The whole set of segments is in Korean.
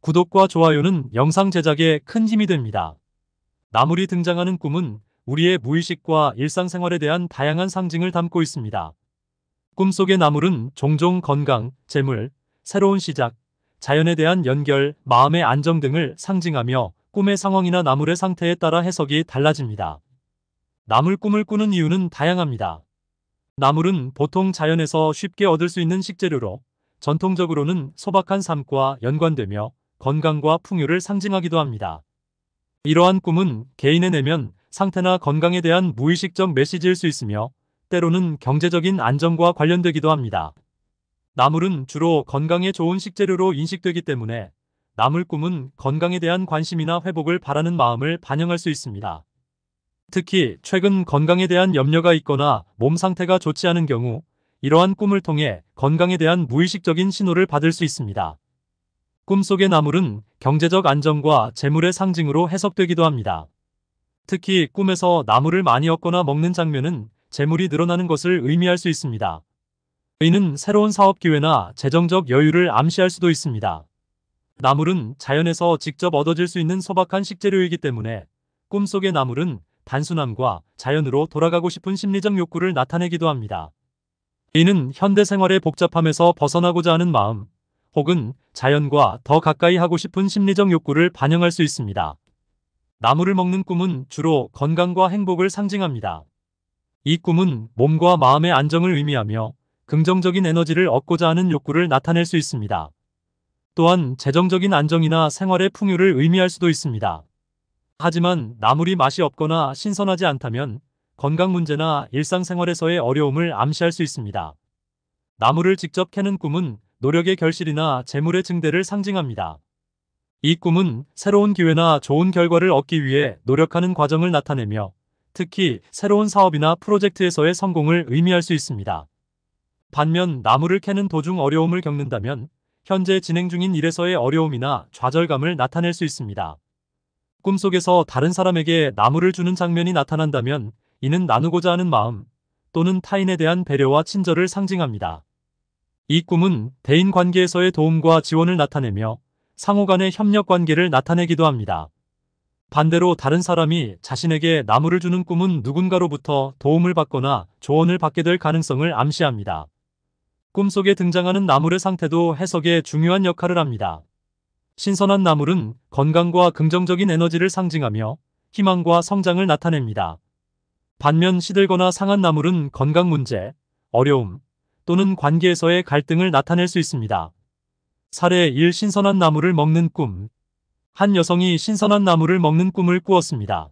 구독과 좋아요는 영상 제작에 큰 힘이 됩니다. 나물이 등장하는 꿈은 우리의 무의식과 일상생활에 대한 다양한 상징을 담고 있습니다. 꿈속의 나물은 종종 건강, 재물, 새로운 시작, 자연에 대한 연결, 마음의 안정 등을 상징하며 꿈의 상황이나 나물의 상태에 따라 해석이 달라집니다. 나물 꿈을 꾸는 이유는 다양합니다. 나물은 보통 자연에서 쉽게 얻을 수 있는 식재료로 전통적으로는 소박한 삶과 연관되며 건강과 풍요를 상징하기도 합니다. 이러한 꿈은 개인의 내면 상태나 건강에 대한 무의식적 메시지일 수 있으며 때로는 경제적인 안정과 관련되기도 합니다. 나물은 주로 건강에 좋은 식재료로 인식되기 때문에 나물 꿈은 건강에 대한 관심이나 회복을 바라는 마음을 반영할 수 있습니다. 특히 최근 건강에 대한 염려가 있거나 몸 상태가 좋지 않은 경우 이러한 꿈을 통해 건강에 대한 무의식적인 신호를 받을 수 있습니다. 꿈속의 나물은 경제적 안정과 재물의 상징으로 해석되기도 합니다. 특히 꿈에서 나물을 많이 얻거나 먹는 장면은 재물이 늘어나는 것을 의미할 수 있습니다. 의는 새로운 사업 기회나 재정적 여유를 암시할 수도 있습니다. 나물은 자연에서 직접 얻어질 수 있는 소박한 식재료이기 때문에 꿈속의 나물은 단순함과 자연으로 돌아가고 싶은 심리적 욕구를 나타내기도 합니다. 이는 현대 생활의 복잡함에서 벗어나고자 하는 마음, 혹은 자연과 더 가까이 하고 싶은 심리적 욕구를 반영할 수 있습니다. 나무를 먹는 꿈은 주로 건강과 행복을 상징합니다. 이 꿈은 몸과 마음의 안정을 의미하며 긍정적인 에너지를 얻고자 하는 욕구를 나타낼 수 있습니다. 또한 재정적인 안정이나 생활의 풍요를 의미할 수도 있습니다. 하지만 나물이 맛이 없거나 신선하지 않다면 건강 문제나 일상생활에서의 어려움을 암시할 수 있습니다. 나무를 직접 캐는 꿈은 노력의 결실이나 재물의 증대를 상징합니다. 이 꿈은 새로운 기회나 좋은 결과를 얻기 위해 노력하는 과정을 나타내며 특히 새로운 사업이나 프로젝트에서의 성공을 의미할 수 있습니다. 반면 나무를 캐는 도중 어려움을 겪는다면 현재 진행 중인 일에서의 어려움이나 좌절감을 나타낼 수 있습니다. 꿈속에서 다른 사람에게 나무를 주는 장면이 나타난다면 이는 나누고자 하는 마음 또는 타인에 대한 배려와 친절을 상징합니다. 이 꿈은 대인관계에서의 도움과 지원을 나타내며 상호간의 협력관계를 나타내기도 합니다. 반대로 다른 사람이 자신에게 나무를 주는 꿈은 누군가로부터 도움을 받거나 조언을 받게 될 가능성을 암시합니다. 꿈속에 등장하는 나물의 상태도 해석에 중요한 역할을 합니다. 신선한 나물은 건강과 긍정적인 에너지를 상징하며 희망과 성장을 나타냅니다. 반면 시들거나 상한 나물은 건강 문제, 어려움, 또는 관계에서의 갈등을 나타낼 수 있습니다. 사례 1 신선한 나무를 먹는 꿈. 한 여성이 신선한 나무를 먹는 꿈을 꾸었습니다.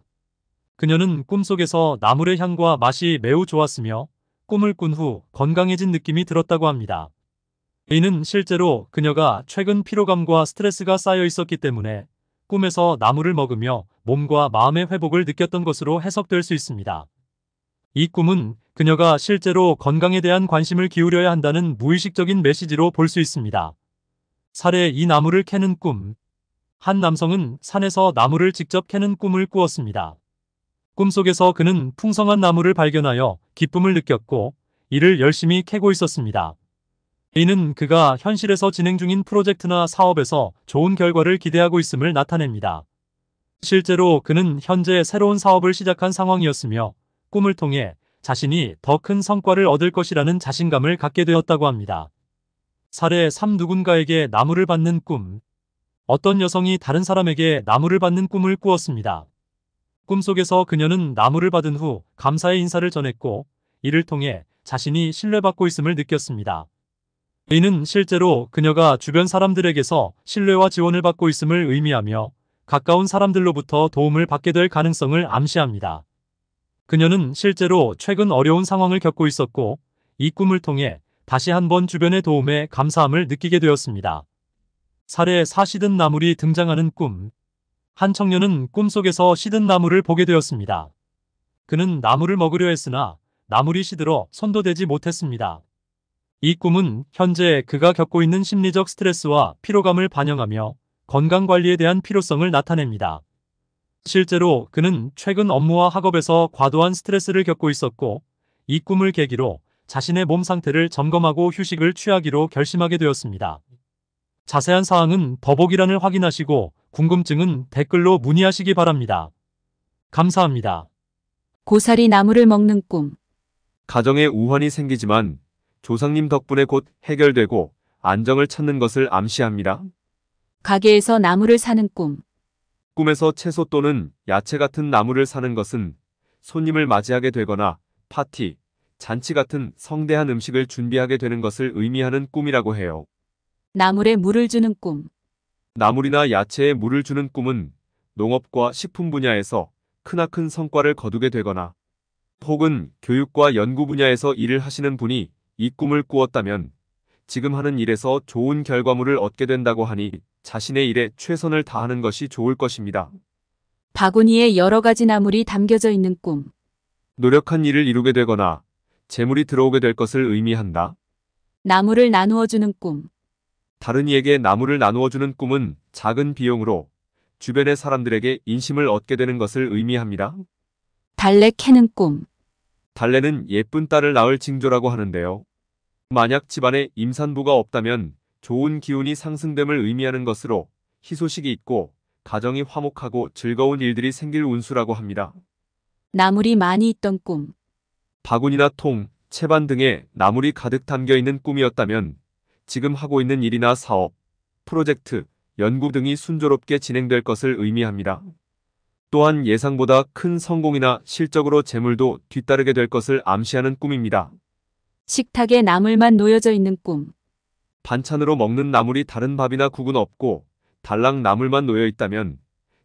그녀는 꿈속에서 나물의 향과 맛이 매우 좋았으며 꿈을 꾼 후 건강해진 느낌이 들었다고 합니다. 이는 실제로 그녀가 최근 피로감과 스트레스가 쌓여 있었기 때문에 꿈에서 나물을 먹으며 몸과 마음의 회복을 느꼈던 것으로 해석될 수 있습니다. 이 꿈은 그녀가 실제로 건강에 대한 관심을 기울여야 한다는 무의식적인 메시지로 볼 수 있습니다. 사례 이 나무를 캐는 꿈. 한 남성은 산에서 나무를 직접 캐는 꿈을 꾸었습니다. 꿈속에서 그는 풍성한 나무를 발견하여 기쁨을 느꼈고 이를 열심히 캐고 있었습니다. 이는 그가 현실에서 진행 중인 프로젝트나 사업에서 좋은 결과를 기대하고 있음을 나타냅니다. 실제로 그는 현재 새로운 사업을 시작한 상황이었으며 꿈을 통해 자신이 더 큰 성과를 얻을 것이라는 자신감을 갖게 되었다고 합니다. 사례 3 누군가에게 나무를 받는 꿈 어떤 여성이 다른 사람에게 나무를 받는 꿈을 꾸었습니다. 꿈속에서 그녀는 나무를 받은 후 감사의 인사를 전했고 이를 통해 자신이 신뢰받고 있음을 느꼈습니다. 이는 실제로 그녀가 주변 사람들에게서 신뢰와 지원을 받고 있음을 의미하며 가까운 사람들로부터 도움을 받게 될 가능성을 암시합니다. 그녀는 실제로 최근 어려운 상황을 겪고 있었고 이 꿈을 통해 다시 한번 주변의 도움에 감사함을 느끼게 되었습니다. 사례 사시든 나물이 등장하는 꿈. 한 청년은 꿈속에서 시든 나물을 보게 되었습니다. 그는 나물을 먹으려 했으나 나물이 시들어 손도 대지 못했습니다. 이 꿈은 현재 그가 겪고 있는 심리적 스트레스와 피로감을 반영하며 건강관리에 대한 필요성을 나타냅니다. 실제로 그는 최근 업무와 학업에서 과도한 스트레스를 겪고 있었고 이 꿈을 계기로 자신의 몸 상태를 점검하고 휴식을 취하기로 결심하게 되었습니다. 자세한 사항은 더보기란을 확인하시고 궁금증은 댓글로 문의하시기 바랍니다. 감사합니다. 고사리 나무를 먹는 꿈 가정에 우환이 생기지만 조상님 덕분에 곧 해결되고 안정을 찾는 것을 암시합니다. 가게에서 나무를 사는 꿈 꿈에서 채소 또는 야채 같은 나무를 사는 것은 손님을 맞이하게 되거나 파티, 잔치 같은 성대한 음식을 준비하게 되는 것을 의미하는 꿈이라고 해요. 나물에 물을 주는 꿈. 나물이나 야채에 물을 주는 꿈은 농업과 식품 분야에서 크나큰 성과를 거두게 되거나 혹은 교육과 연구 분야에서 일을 하시는 분이 이 꿈을 꾸었다면 지금 하는 일에서 좋은 결과물을 얻게 된다고 하니 자신의 일에 최선을 다하는 것이 좋을 것입니다. 바구니에 여러 가지 나물이 담겨져 있는 꿈. 노력한 일을 이루게 되거나 재물이 들어오게 될 것을 의미한다. 나무를 나누어주는 꿈. 다른 이에게 나무를 나누어주는 꿈은 작은 비용으로 주변의 사람들에게 인심을 얻게 되는 것을 의미합니다. 달래 캐는 꿈. 달래는 예쁜 딸을 낳을 징조라고 하는데요. 만약 집안에 임산부가 없다면 좋은 기운이 상승됨을 의미하는 것으로 희소식이 있고 가정이 화목하고 즐거운 일들이 생길 운수라고 합니다. 나물이 많이 있던 꿈. 바구니나 통, 채반 등에 나물이 가득 담겨 있는 꿈이었다면 지금 하고 있는 일이나 사업, 프로젝트, 연구 등이 순조롭게 진행될 것을 의미합니다. 또한 예상보다 큰 성공이나 실적으로 재물도 뒤따르게 될 것을 암시하는 꿈입니다. 식탁에 나물만 놓여져 있는 꿈. 반찬으로 먹는 나물이 다른 밥이나 국은 없고 달랑 나물만 놓여있다면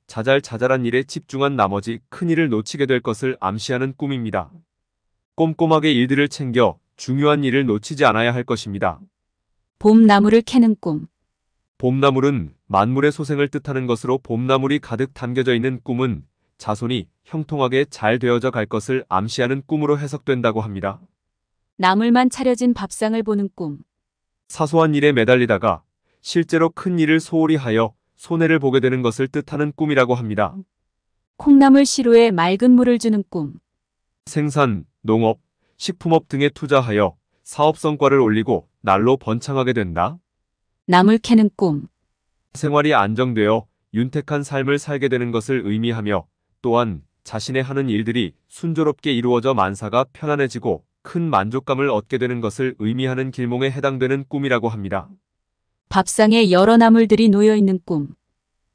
자잘자잘한 일에 집중한 나머지 큰일을 놓치게 될 것을 암시하는 꿈입니다. 꼼꼼하게 일들을 챙겨 중요한 일을 놓치지 않아야 할 것입니다. 봄나물을 캐는 꿈 봄나물은 만물의 소생을 뜻하는 것으로 봄나물이 가득 담겨져 있는 꿈은 자손이 형통하게 잘 되어져 갈 것을 암시하는 꿈으로 해석된다고 합니다. 나물만 차려진 밥상을 보는 꿈 사소한 일에 매달리다가 실제로 큰 일을 소홀히 하여 손해를 보게 되는 것을 뜻하는 꿈이라고 합니다. 콩나물 시루에 맑은 물을 주는 꿈. 생산, 농업, 식품업 등에 투자하여 사업 성과를 올리고 날로 번창하게 된다. 나물 캐는 꿈. 생활이 안정되어 윤택한 삶을 살게 되는 것을 의미하며 또한 자신의 하는 일들이 순조롭게 이루어져 만사가 편안해지고 큰 만족감을 얻게 되는 것을 의미하는 길몽에 해당되는 꿈이라고 합니다. 밥상에 여러 나물들이 놓여있는 꿈.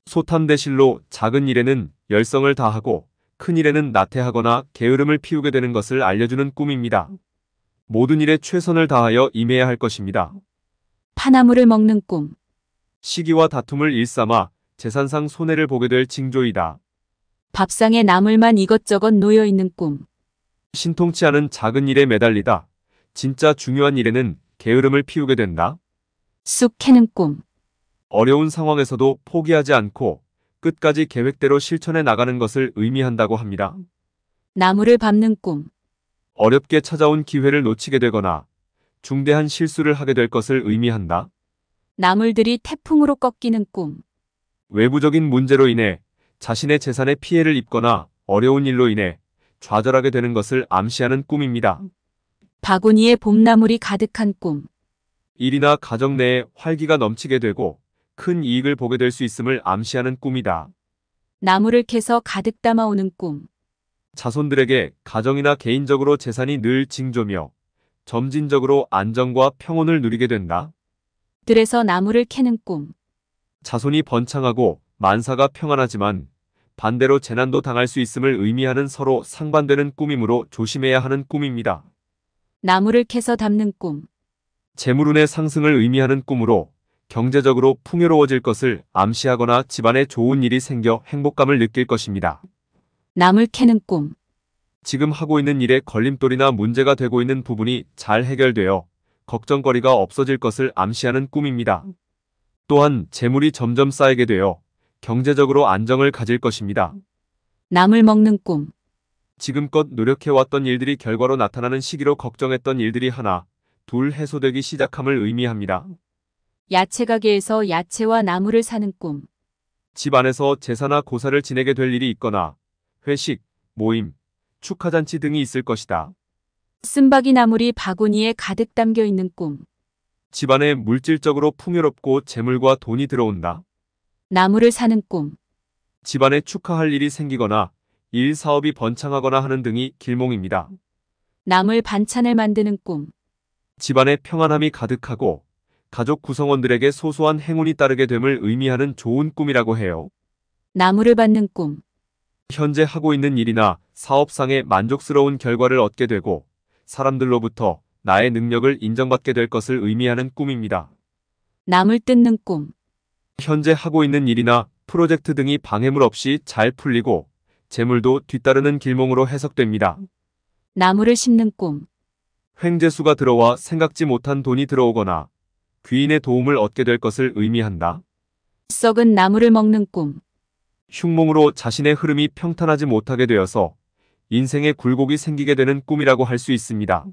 소탐대실로 작은 일에는 열성을 다하고 큰 일에는 나태하거나 게으름을 피우게 되는 것을 알려주는 꿈입니다. 모든 일에 최선을 다하여 임해야 할 것입니다. 파나물을 먹는 꿈. 시기와 다툼을 일삼아 재산상 손해를 보게 될 징조이다. 밥상에 나물만 이것저것 놓여있는 꿈. 신통치 않은 작은 일에 매달리다 진짜 중요한 일에는 게으름을 피우게 된다. 쑥 캐는 꿈. 어려운 상황에서도 포기하지 않고 끝까지 계획대로 실천해 나가는 것을 의미한다고 합니다. 나무를 밟는 꿈. 어렵게 찾아온 기회를 놓치게 되거나 중대한 실수를 하게 될 것을 의미한다. 나물들이 태풍으로 꺾이는 꿈. 외부적인 문제로 인해 자신의 재산에 피해를 입거나 어려운 일로 인해 좌절하게 되는 것을 암시하는 꿈입니다. 바구니에 봄나물이 가득한 꿈. 일이나 가정 내에 활기가 넘치게 되고 큰 이익을 보게 될 수 있음을 암시하는 꿈이다. 나무를 캐서 가득 담아오는 꿈. 자손들에게 가정이나 개인적으로 재산이 늘 징조며 점진적으로 안정과 평온을 누리게 된다. 들에서 나무를 캐는 꿈. 자손이 번창하고 만사가 평안하지만 반대로 재난도 당할 수 있음을 의미하는 서로 상반되는 꿈이므로 조심해야 하는 꿈입니다. 나무를 캐서 담는 꿈. 재물운의 상승을 의미하는 꿈으로 경제적으로 풍요로워질 것을 암시하거나 집안에 좋은 일이 생겨 행복감을 느낄 것입니다. 나물 캐는 꿈. 지금 하고 있는 일에 걸림돌이나 문제가 되고 있는 부분이 잘 해결되어 걱정거리가 없어질 것을 암시하는 꿈입니다. 또한 재물이 점점 쌓이게 되어 경제적으로 안정을 가질 것입니다. 남을 먹는 꿈. 지금껏 노력해왔던 일들이 결과로 나타나는 시기로 걱정했던 일들이 하나, 둘 해소되기 시작함을 의미합니다. 야채 가게에서 야채와 나무를 사는 꿈. 집 안에서 제사나 고사를 지내게 될 일이 있거나 회식, 모임, 축하잔치 등이 있을 것이다. 쓴바기 나물이 바구니에 가득 담겨 있는 꿈. 집안에 물질적으로 풍요롭고 재물과 돈이 들어온다. 나무를 사는 꿈. 집안에 축하할 일이 생기거나 일 사업이 번창하거나 하는 등이 길몽입니다. 나물 반찬을 만드는 꿈. 집안에 평안함이 가득하고 가족 구성원들에게 소소한 행운이 따르게 됨을 의미하는 좋은 꿈이라고 해요. 나무를 받는 꿈. 현재 하고 있는 일이나 사업상의 만족스러운 결과를 얻게 되고 사람들로부터 나의 능력을 인정받게 될 것을 의미하는 꿈입니다. 나물 뜯는 꿈. 현재 하고 있는 일이나 프로젝트 등이 방해물 없이 잘 풀리고 재물도 뒤따르는 길몽으로 해석됩니다. 나무를 심는 꿈. 횡재수가 들어와 생각지 못한 돈이 들어오거나 귀인의 도움을 얻게 될 것을 의미한다. 썩은 나무를 먹는 꿈. 흉몽으로 자신의 흐름이 평탄하지 못하게 되어서 인생에 굴곡이 생기게 되는 꿈이라고 할 수 있습니다.